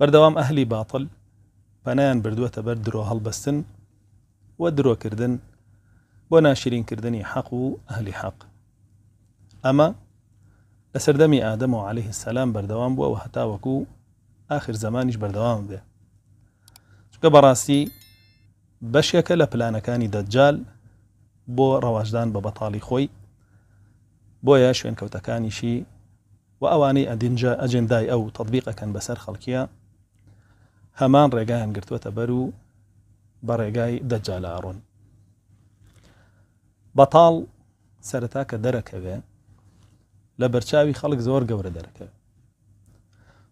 بردوام أهلي باطل بنان بردوة بردرو درۆ ودرو كردن درۆکردن كردني ناشرینکردنی أهلي حق أما لسردمي آدم عليه السلام بردوام بو و هەتا وەکو آخر زمانیش بەردەوام بێ چکە بەڕاستی بەشێکە لە پلانەکانی دەجال بۆ ڕەواژدان خوي بو ياشوين بۆیە شوێنکەوتەکانیشی و ئەوانەی أجنداي أو ئەو كان بەسەر همان رجعان قرت وتبرو برجاي دجال آرون بطال سرتاك دركه لبرشاوي خلق زور جور دركه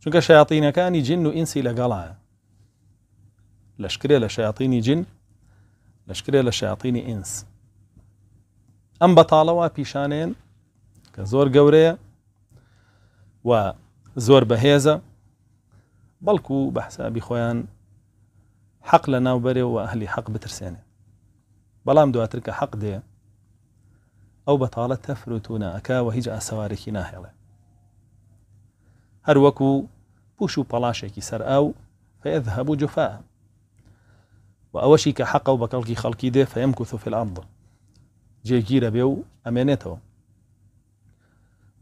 شو كشياطين كاني جن وانس الى لقلعة لشكري لشياطين جن لشكري لشياطين إنس أم بطالوا بيشانين كزور جوريا وزور بهيزه بلكو بحسا بخوان حق لنا وبري واهلي حق بترسانه حەق بترسێنێ اترك حق دي او بطالة تفرتونا اكا وهجا ئەکاوە هیچ ئاسەوارێکی ناهێڵێ بوشو وەکو پوش و پەلاشێکی سەر ئاو فەیەذ هەبوو جوفا و ئەوەشی کە حەق و بەکەڵکی خەڵکی دێ فەم کوثف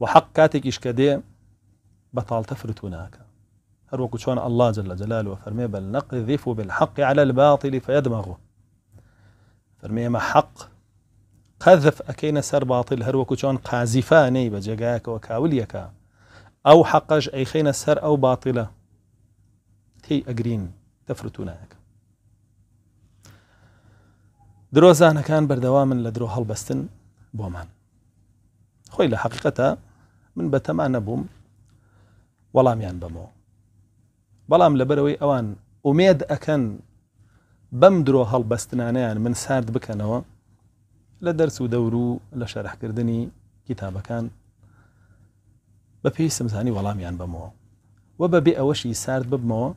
وحق كاتك کە بطال تفرتونا اكا هر وەکو چۆن الله جل جلاله جلال و نقذف بالحق على الباطل فيدمغه فرمي ما حق قذف ئەەکەینە سر باطل هەر وەکو چۆن قازیفانەی بە جێگایەکەوە کاولیەکە ئەو حەقەش ئەیخینە سەر ئەو باطلە تێی ئەگرین دەفرتونایەکە كان بەردەوامن لە درۆ هەڵبەستن بۆمان خۆی لە حقیقەتە من بوم نەبووم وەڵامیان بەمەوە بەڵام لەبەرەوەی ئەوان ئومێد ئەکەن بەم درۆ هەڵبەستنانیان من سارد بکەنەوە لە دەرس و دەور و لە شەرحکردنی کتابەکان بە پێی سمزانی وەڵامیان بمەوە و بە بێ ئەوەشی سارد ببمەوە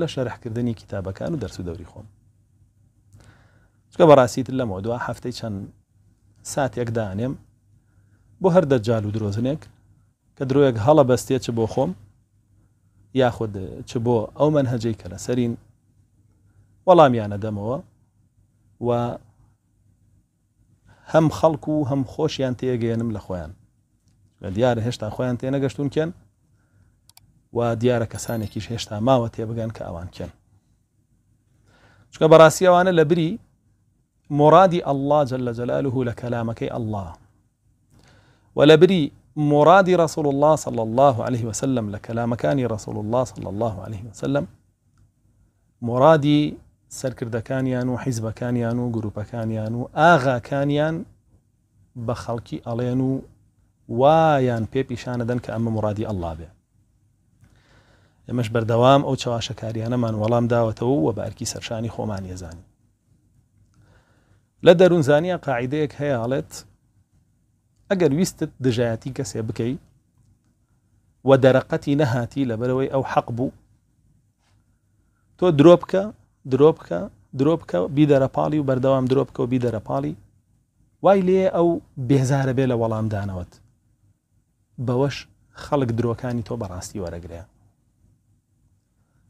لە شەرحکردنی کتابەکان و دەرس و دەوری خۆم چکە بەڕاستیت لەمەوە دووە هەفتەی چەند ساتێک دانێم بۆ هەر دەجال و درۆزنێک کە درۆیەک هەڵە بەستێ چ بۆ خۆم یاخود چ بۆ ئەو من هەجێ کە لە سەرین وەڵامیانە دەمەوە و هەم خەڵکو و هەم خۆشیان تێگەێنم لە خۆیان لە دیارە هێشتا خۆیان تێنەگەشتون کێن و دیارە کەسانێکیش هێشتا ماوە تێبگەن کە ئەوان کێن چکە بەڕاستیەوانە لە بری مرادی ئەله جل لە جەلالوه لە کەلامەکەی ئەله و لە بری مرادی رسول الله صلى الله عليه وسلم لە کەلامەکانی رسول الله صلى الله عليه وسلم مرادی سەرکردەکانیان و حیزبەکانیان و گروپەکانیان و ئاغاکانیان بە خەڵکی ئەڵێن و وایان پێپیشانەدەن کە ئەمە مرادی ئەللا بێ ئەمەش بەردەوام ئەو چاواشەکاریانەمان وەڵام داوەتەوە وە بەرکی سەرشانی خۆمان یێزانی لە دەروونزانیە قاعدەیەک هەیە هەڵێت ئەگەر ویستت دژایەتی کەسێ بکەیت وە دەرەقەتی نەهاتی لەبەرەوەی ئەو حەق بوو تۆ درۆ بکە درۆ بکە درۆ بکە بیدەرەپاڵی و بەردەوام درۆ بکە و بیدەرەپاڵی وای لێ ئەو بێزارە بێ لە وەڵامدانەوەت بەوەش خەڵک درۆکانی تۆ بەڕاستی وەرەگرەیە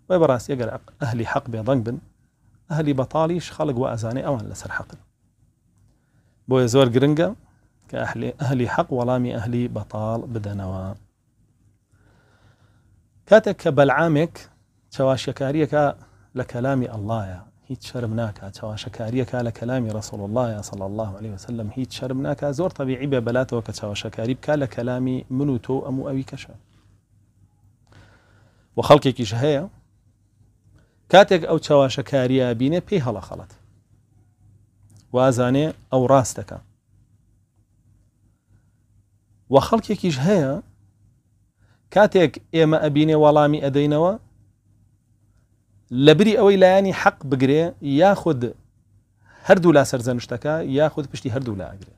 وای بەڕاستی ئەگەر ئەهلی حەق بێدەنگ بن ئەهلی بەتاڵیش خەڵک و ئازانێ ئەوان لەسەر حەقن بۆیە زۆر گرنگە كأهل أهلي حق ولامي أهلي بطال بدنوا كاتك بلعامك تواشكاريك لكلام الله يا هيت شرمناك تواشكاريك لكلام رسول الله يا صلى الله عليه وسلم هيت شرمناك زور طبيعي ببلاته وكتواشكاريك لكلامي منوتو أم أويكشا وخلقك شهية كاتك أو تواشكاريا بيني بيها لخلط وازاني أو راستك و خەڵکێکیش هەیە کاتێک ئێمە ئەبینێ وەڵامی ئەدەینەوە لەبری ئەوەی لایانی حەق بگرێ یاخود هەردوو لا سەرزەنشتەکە یاخود پشتی هەردوو لاگرێ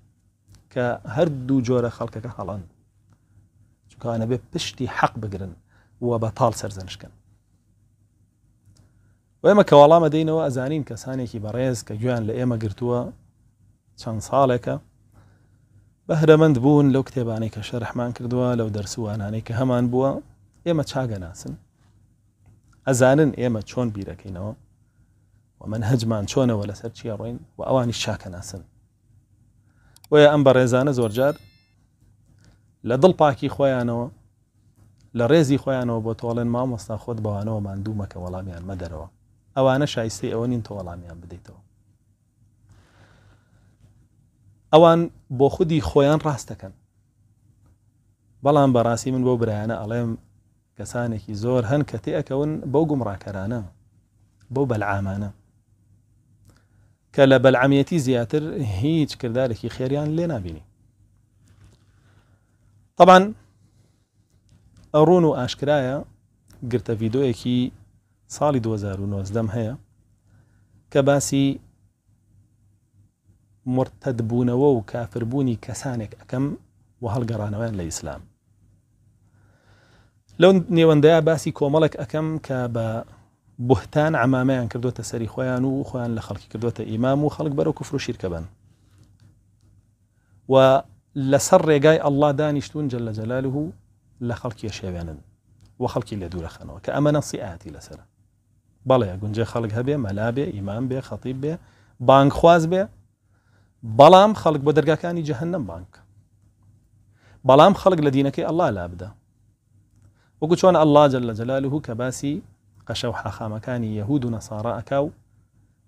کە هەردوو جۆرە خەڵکەکە هەڵند چکانە بێ پشتی حەق بگرن وە بە تاڵ سەرزەنشکن ئێمە کە وەڵامە دەینەوە ئەزانین کەسانێکی بەڕێز کە گویان لە ئێمە گرتووە چەند ساڵێکە بەهرەمەند بوون لەو کتێبانەی کە شەرحمان کردووە لەو دەرسوانانەی کە هەمان بووە ئێمە چاگە ناسن ئەزانن ئێمە چۆن بیرەکەینەوە و من هەجمان چۆنەوە لەسەر چیە ڕۆین و ئەوانی چاکە ناسن وە ئەم بە ڕێزانە زۆرجار لە دڵ پاکی خۆیانەوە لە ڕێزی خۆیانەوە بۆ تۆڵێن مامۆستا خۆت بەوانەوە ماندوومەکە وەڵامیان مەدەرەوە ئەوانە شایستی ئەوە نین تۆ وەڵامیان بدەیتەوە ئەوان بۆ خودی خۆیان ڕاستەکەن بەڵام بەڕاستی من بۆ برایانە ئەڵێم کەسانێکی زۆر هەن کە تێەکەون بەو گومڕاکەرانە بۆ بەلعامانە کە لە بەلعامەتی زیاتر هیچ کردارێکی خێریان لێ نبینی طبعاً ڕوون و ئاشکرایە گرتە ڤیددیۆیەکی ساڵی 2009 هەیە کە باسی مرتدبوونەوە و کافربوونی کەسانێک ئەەکەم و هەڵگەڕانەوەیان لە ئیسلام لەو نێوەندەیە باسی کۆمەڵک ئەەکەم أكم بە بهتان عمامان کردوتە سەری خۆیان و خۆیان لە خەڵکی کردوتە ئیمام و خەڵک بەرە و کوفر و شیرکە بن الله لەسەر جل جلاله دانیشتون جە لە جەلاله و لە خەڵکی شێوێنن و خەڵکی لە دوورەخەنەوە کە ئەمە نەسی ئاتی لەسرە بەڵێ گونجێ خەڵک هەبێ مەلابێ ئیمان بلام خلق بدرجة كان جهنم بانك بلام خلق لە دینەکەی ئەللا لا بدە وقلت شوان الله جل جلاله كباسي قشوحا قەشە و حەخامەکانی یەهود و نەسارا ئەکاو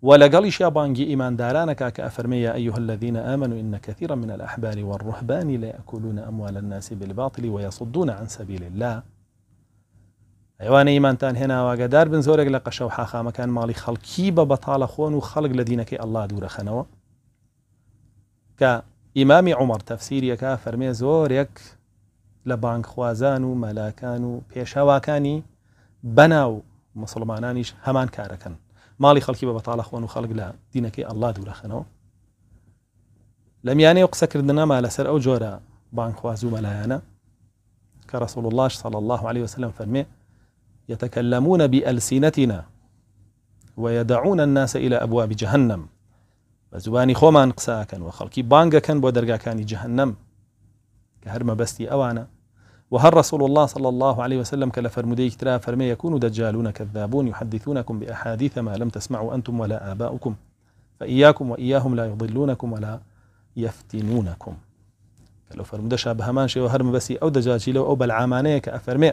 و لەگەڵیش یا بانگی ئیماندارانەکە کە ئەفەرمەیە الذين آمنوا إن كثيرا من الأحبار والرهبان لا يأكلون أموال الناس بالباطل ويصدون عن سبيل الله إيمان تان هنا وقدار بن زۆرێک لقشوحا قەشە و حاخامەکان ماڵی خەڵکی بە بەتاڵە خۆن و خەڵک لە کە ئیمامی عمر تەفسیریەکە زور زۆرێک لە بانکخوازان و مەلاکان و بناو بەناو مسلمانانیش همان کارەکەن ماڵی خەڵکی بە بەتاالە خۆن و خەڵک لە دینەکەی ئەللا دوورەخەنەوە لە میانەیە قسەکردنەما لەسەر ئەو جۆرە بانکخواز و مەلایانە ملايانا رسول الله صلى الله عليه وسلم فرمي يتكلمون بألسنتنا ويدعون الناس إلى أبواب جهنم بە زبانی خۆمان قساکەن و خەڵکی بانگەکەن بۆ دەرگاکانی جهنم کە هەرمە بەستی وهل رسول الله صلى الله عليه وسلم كلا فرمودي ترى فرمي يكون دجالون كذابون يحدثونكم بأحاديث ما لم تسمعوا أنتم ولا آباؤكم فإياكم وإياهم لا يضلونكم ولا يفتنونكم لو فرمودا شابه همان شيء وهرم بسي أو دجاجي لو أو بلعامانية كأفرمي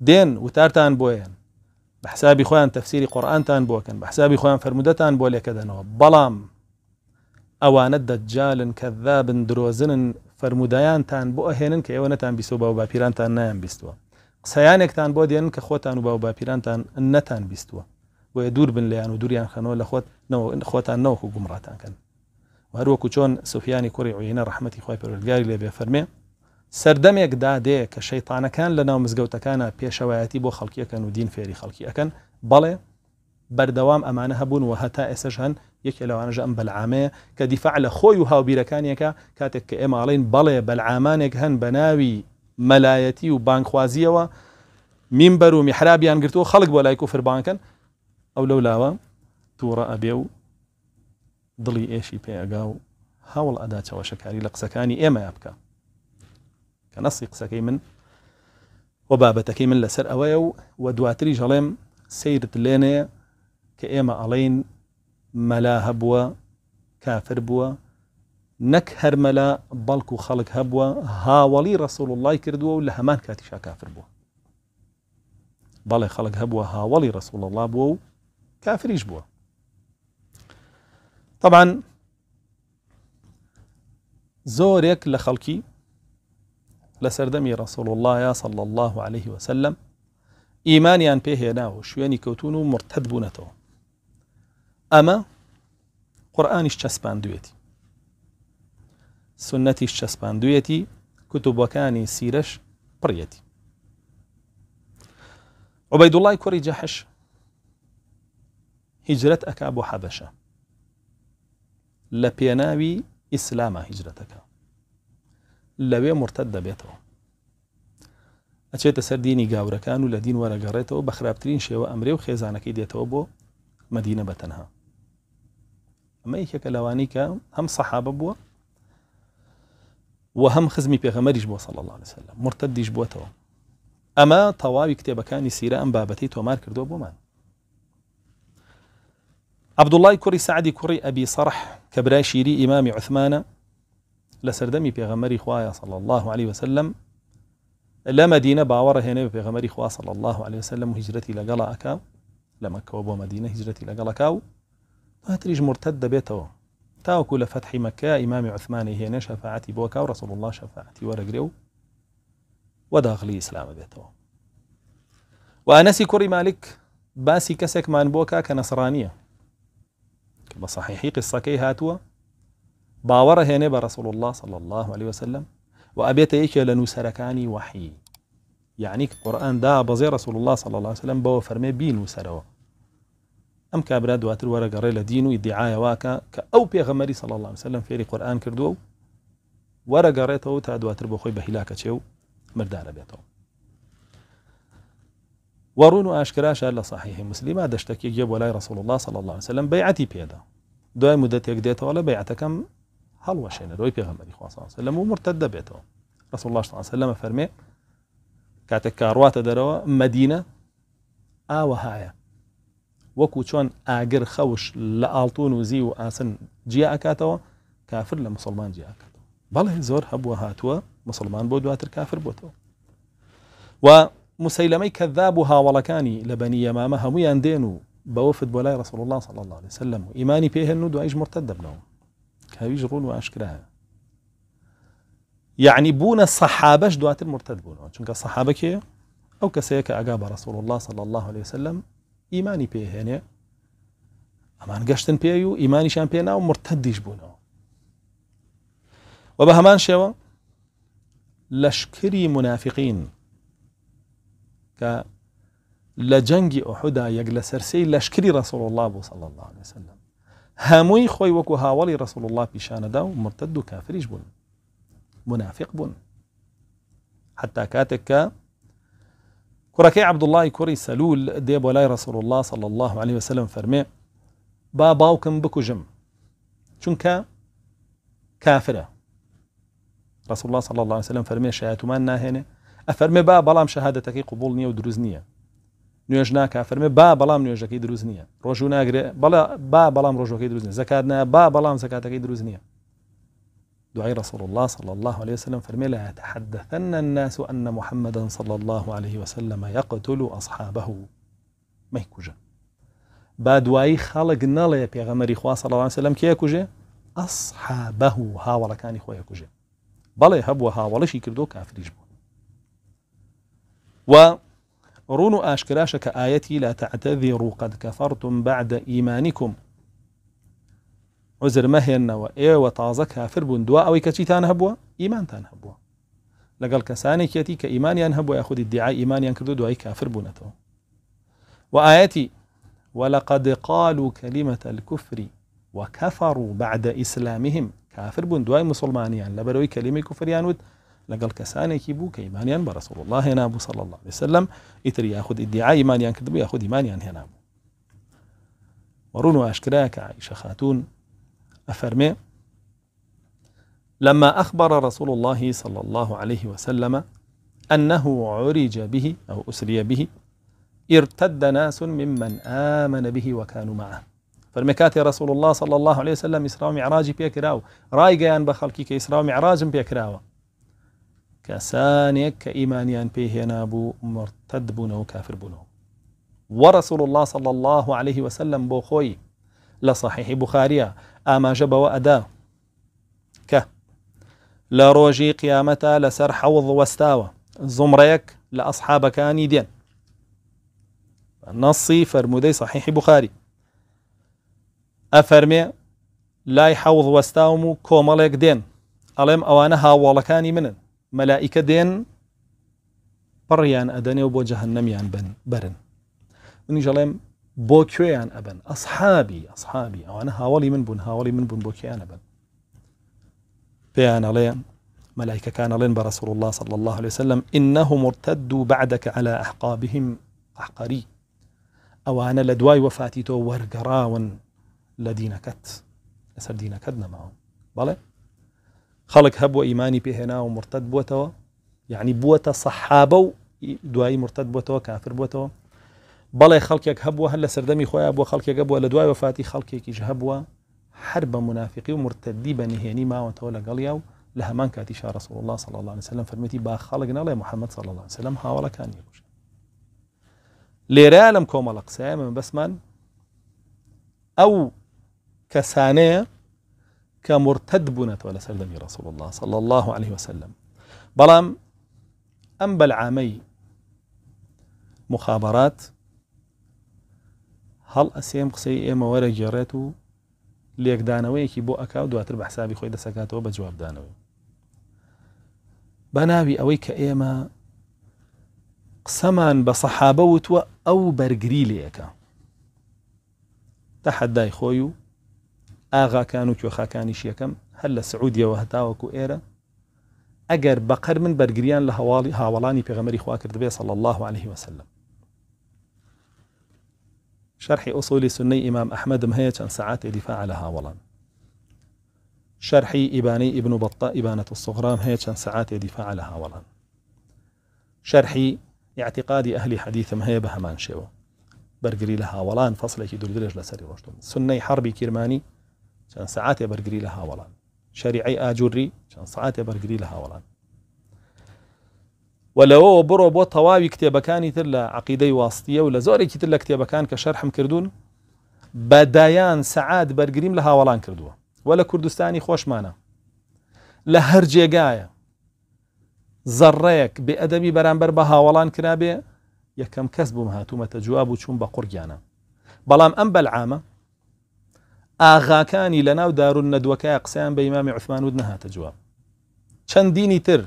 دين وتارتان بوين بحسابي خوان تفسيري قرآن تان بوكن بحسابي خوان فرمودتان بوليك كدنوا بلام ئەوانە دەجالن کەذابن درۆزنن فرەرمودایانتان بۆ ئەهێنن کە ئێوە نەتان بیست و باو باپیرانتان نیان بیستوە قسەیانێکتان بۆ دێن کە خۆتان و باو باپیرانتان نەتان بیستوە بۆیە دوور بن لیان و دووریان خەنەوە لە خۆت خۆتان نەوەکو گومڕاتانکەن هەروەکو چۆن سوفیانی کوڕی عینە ڕحمەتی خۆی پەرگاری لێبێ فەرمێ سەردەمێک دادێ کە شەیتانەکان لە ناو مزگەوتەکانە پێشەوایەتی بۆ خەڵکیەکەن و دین فێری خەڵکیەکەن بەڵێ بردوام امانه هبون و هەتا ئێسەش هەن ام لەوانەژە ئەم بەلعامەیە کە دیفاع لە خۆی و هاوبیرەکانیەکە کاتێک کە ئێماڵین علین بەلعامانێک بلعامان بە بناوی ملایتی و بانک خوازی و میحرابیان گرتووە خەڵک بۆ لای کوفربانکەن ئەو لەو لاوە تووڕە ئەبێ و دڵی ئێشی پێگا و هەوڵ ئەدا چەوەشەکاری لە قسەکانی ئێمە بکە کە نەسی من وە من لەسەر ئەوەیە و دواتری جلم سيرت لێنەیە کە ألين ملا مەلا كافر کافر نك هر ملا بلكو خلق هبوا ها ولي رسول الله کردووە و همان كاتشا كافر کافر بووە خلق هبوا ها ولي رسول الله بوا كافر کافریش بوا طبعا زۆرێک لە لسردمي رسول الله ڕسوول اللهە صل الله عليه وسلم ئیمانیان پێهێنا و ناو کەوتون كوتونو مرتد بونتو ئەمە قورآانیش چەسپاندوێتی سنەتیش چەسپاندوێتی کتوبەکانی سیرش پڕەتی عبەید وڵای کوڕی جەحش هیجرەت ئەک بۆ حەبەشە لە پێناوی ئیسلامە هیجرەتەکە لەوێ مرتد دەبێتەوە ئەچێتە سەر دینی گاورەکان و لە دین وەرەگەڕێتەوە بە خراپترین شێوە ئەمرێ و خێزانەکەی دێتەوە بۆ مدینە بەتەنها ئەمەیەکێکە لەوانی کە هەم سەحابە بووە بوا هەم خزمی پێغەمەریش بووە سەڵ الله لەسلم مرتدیش بووەتەوە ئەمە تەواوی کتێبەکانی سیرە ئەم بابەتی تۆمار کردو بۆمان عبدوڵای کوڕی سعدی کوڕی ئەبی سەرح کە برای شیری ئیمامی امام عثمان لسردمي پێغەمەری خوایە صلى الله عليه وسلم لا مدينه باوره هنا بە پێغەمەری خوا صلى الله عليه وسلم هجرتي لەگەڵا ئەکا لە مەکەوە بۆ مدینە هجرەتی لەگەڵەکە هاتريج مرتدة بيتو تاوكو لفتح مكة إمام عثمان عثمانی شفاعتي بوكا ورسول الله شفاعتي ورقريو وداخلي إسلام ئیسلامە وأنسي وانەسی مالك باسي كسك مان بوكا كنصرانية كما صحيحي قصة كي هاتوا باور هنا برسول الله صلى الله عليه وسلم وأبيت إيكا یەکێ وحي نووسەرەکانی يعني القرآن یعنی دا بەزێ رسول الله صلى الله عليه وسلم بو فرمي بین وسەرەوە ام كابرا دواتر ورا لە دین و واكا كاو بيغمري صلى الله عليه وسلم في القران كردو ورا قريتو تا دواتر بوخوي بهلاكا تشيو مردانا بيتو ورونو اشكرا شال وەڕون مسلمه ئاشکراش لە ولاي رسول الله صلى الله عليه وسلم بيعتي يقديتو ولا بيعتا كم دێتەوە لە بەیعەتەکەم بيغمري صلى الله عليه وسلم ومرتدة بيتو رسول الله صلى الله عليه وسلم فرمي كاتك كارواتا دروا مدينه اوهايا آه وكو شون آجر خوش لآلتون ئاڵتون و جيا و كافر لمسلمان جيا کافر لە زور جیاکاتەوە بەڵێ هاتو مسلمان بۆ دواتر كافر بۆتەوە و مسلمەی کەذاب و هاوڵەکانی لە بوفد بولاي رسول الله صلى الله عليه وسلم إيماني بيه النود وعيش مرتد بنو کاویش ڕون يعني بون یعنی دواتر مرتد بوونەوە الصحابة كي أو کەسەیە کە رسول الله صلى الله عليه وسلم ئیمانی پێهێنێ ئەمان گەشتن پێی و ئیمانیشان پێ ناو مرتەدیش بوونەوە و بە هەمان شێوە لەشکری منافقین کە لە جەنگی ئۆحدا یەک لە سەرسی لەشکری ڕسول الله بۆ صل الله عليه وسلم هەمووی خۆی وەکو هاوڵی ڕسول الله پیشانەدا و مرتد و کافریش بوون منافق بوون حتا کاتێک کە کورکی عبد الله كوري سلول ديب ولاي رسول الله صلى الله عليه وسلم فرمي فرمی با باو کم جم چون كافرة رسول الله صلى الله عليه وسلم فرمي فرمی شهادت من أفرمي هنه افرمی با بلام شهادت کی قبول نیه و دروز نیه نیوج نکه افرمی با بلام نیوج کی دروز نیه روزو نگره بلا با بلام روزو کی دروز نیه زکات نه با بلام زکات کی دعي رسول الله صلى الله عليه وسلم فرمي لها يتحدثن الناس أن محمدا صلى الله عليه وسلم يقتل أصحابه ما يكوجا با دوایی خەڵک نەڵێ پێغەمەری خوا الله عليه وسلم كي يكوجا أصحابه ها ولا كان يخوا يكوجا هەبووە يهب وها ولا شي كردو كافر يجبو و رونو أشكراشك آيتي لا تعتذروا قد كفرتم بعد إيمانكم عذر عزر مەهێننەوە ايه ئێوە تازە کافر بوون دوا ئەوەی کەچیتان هەبووە ئیمانتان هەبووە لەگەڵ کەسانێکەتی کە ئیمانیان هەبوو یا خودی دیعای ئیمانیان کردو دوای کافر كافر و وآياتي ولقد قالوا كلمة الكفر وكفروا بعد إسلامهم كافر بون دواي يعني لبروي كلمة كفر كفريان ود كساني كيبو كإيمان كإيمانيان برسول الله هنا أبو صلى الله عليه وسلم إتر ياخذ ادعاء إيمانيان كذب ياخذ إيمانيان هنا ورونو أشكراك عائشة خاتون أفرمي لما أخبر رسول الله صلى الله عليه وسلم أنه عرج به أو أسري به ارتد ناس ممن آمن به وكانوا معه فرمي كاتي رسول الله صلى الله عليه وسلم إسراء معراج بيكراو راي قيان بخلقي كإسراء معراج بيكراو كسانيك كإيمانيان بيهنابو مرتد بنو كافر بنو ورسول الله صلى الله عليه وسلم بوخوي لصحيح بخاريا اما جب وادا ك لروجي قيامتا لسر حوض وستاوى زمريك لاصحاب كاني دين نصي فرمودي صحيح بخاري افرمي لاي حوض وستاومو كومالك دين الم اوانا هاوالكاني منن ملائكة دين بريان أدني وبو جهنم يان بن برن من جلهم عن أبن أصحابي أصحابي أو أنا هاولي من بن هاولي من بوون عن أبن ئەبن أنا لي ملايكة كان بە برسول الله صلى الله عليه وسلم إنهم ارتدوا بعدك على أحقابهم أحقري أو أنا لدواي وفاتي تو ورقراون لدينا كت لەسەر دينا كدنا معهم بلي خلق ئیمانی پێهێنا بهنا ومرتد بووتەوە يعني بوتا صحابو دواي مرتد بووتەوە كافر بووتەوە بەڵێ خلق هەبووە هبوا هلا سردمي خۆیان بۆ خلق هەبووە هبوا دوای وفاتی خەڵکێکیش هەبووە هەر بە منافقی و مرتدی بە نهێنی ماوەتەوە لەگەڵیا و لە هەمان الله صلى الله عليه وسلم فرمتي با خلقنا الله محمد صلى الله عليه وسلم هاوڵەکان یەکوش لێرە لەم كوم الاقسام من بس من او کە كمرتد بوونەتەوە ولا سردمي رسول الله صلى الله عليه وسلم بلام ام بەلعامەی مخابرات هەڵ ئەسێم قسەی ئێمە وەرەگێڕێت و لێکدانەوەیەکی بۆ ئەکا و دواتر بە حسابی خۆی دەسەکاتەوە بە جوابدانەوەی بەناوی ئەوەی کە ئێمە قسەمان بە سەحابە وتوە ئەو بەرگری لەکە تەحەدای خۆی و ئاغاکان و کوێخاکانی شیەکەم هەر لە سعودیەوە هەتاوەکو ئێرە ئەگەر بەقەر من بەرگریان لە هەواڵی هاوڵانی پێغەمەری خوا کرد بێ سەڵ الله عليه وسلم شرح أصول سني إمام أحمد مهية چەند ساعات دفاع لها وەڵام شرحي إباني ابن بطة إبانة الصغرى مهية چەند ساعات دفاع لها وەڵام شرحي اعتقاد أهل حديث هي بهمان شيوه بەرگری فصل كي فصلێکی درج لسري وەشتم سني حربي كرماني چەند ساعات برقري لها ولان شريعي آجوري چەند ساعات برقري لها ولان و لەوەوە بڕۆ بۆ تەواوی کتێبەکانی تر لە عقیدەی واستیە و لە زۆرێکی تر لە کتێبەکان کە شەررحم کردوون بەدایان سەعات بەرگریم لە هاوڵان کردووە و لە کوردستانی خۆشمانە لە هەر جێگایە زەڕەیەک بێئدەمی بەرامبەر بە هاوڵان کرابێ یەکەم کەس بووم هاتوومەتە جواب و چوون بە قورگیانە بەڵام ئەم بەلعامە ئاغاکانی لە ناو دارون نەدوەکە قسەیان بە ئیمامی عثمان و نەهاتە جواب چەندینی تر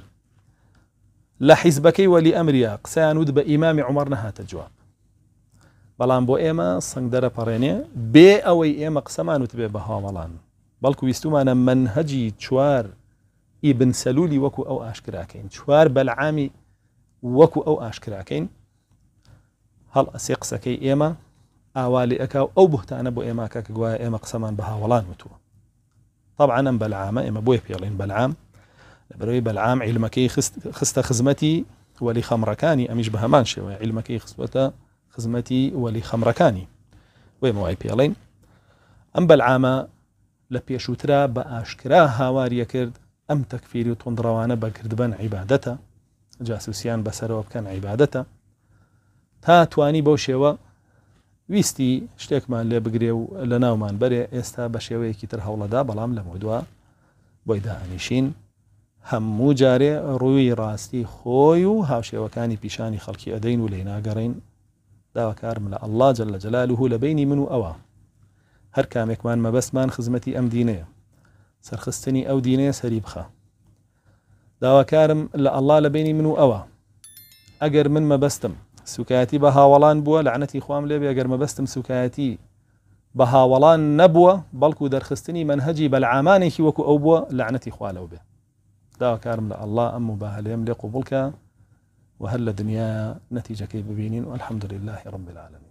لە حیزبەکەی وەلی ئەمریا قسەیان وود بە ئیمامی عمر نەهاتە جواب بەڵام بۆ ئێمە سنگدەرە پەڕێنێ بێ ئەوەی ئێمە قسەمان وتبێ بە هاوەڵان بەڵکو ویستومانە من هەجی چوار ئیبن سەلولی وەکو ئەو ئاشکراکەین چوار بەلعامی وەکو ئەو ئاشکراکەین هەڵ ئەسێ قسەکەی ئێمە ئاوالی ئەکاو ئەو بوتانە بۆ ئێماکە کە گوایە ئێمە قسەمان بە هاوەڵان وتووە طبعاەم بەلعامە ئێمە بۆی پێڵین بەلعام بەرەوەی بەلعام عیلمەکەی خستە خزمەتی وەلی خەمڕەکانی ئەمیش بە هەمان شێوە عیلمەکەی خستوەتە خزمەتی وەلی خەمڕەکانی وێ وای پێڵین ئەم بەلعامە لە پێشووترا بە ئاشکرا هاواریە کرد ئەم تەکفیری و تونندڕەوانە بەکردبەن عیباەتە جاسوسیان بەسەرەوە بکەن عیباەتە تا توانی بەو شێوە ویستی شتێکمان لێ بگرێ و لە ناومان بەرێ ئێستا بە شێوەیەکی تر هەوڵەدا بەڵام لە مدووە بۆی داهانیشین هەموو جارێ ڕووی ڕاستی خۆی و هاوشێوەکانی پیشانی خەڵکی ئەدەین و لێناگەڕین داواکارم لە ئەله جل لە جلال و هو لە بینی من و ئەوە هەر کامێکمان مەبەستمان خزمەتی ئەم دینەیە سەرخستنی ئەو دینەیە سەری بخە داواکارم لە ئەله لە بینی من و ئەوە ئەگەر من مەبەستم سوکایەتی بە هاوەڵان بووە لە عنەتی خام لێبێ ئەگەر مەبەستم سوکایەتی بە هاوەڵان نەبووە بەڵکو دەرخستنی منهجی بەلعامانێکی وەکو ئەو بووە لە عنەتی خوالەوە بێت داواکارم كارم لا الله أم بە هەلێم بلكا وهل الدنيا نتيجة كيف بينين والحمد لله رب العالمين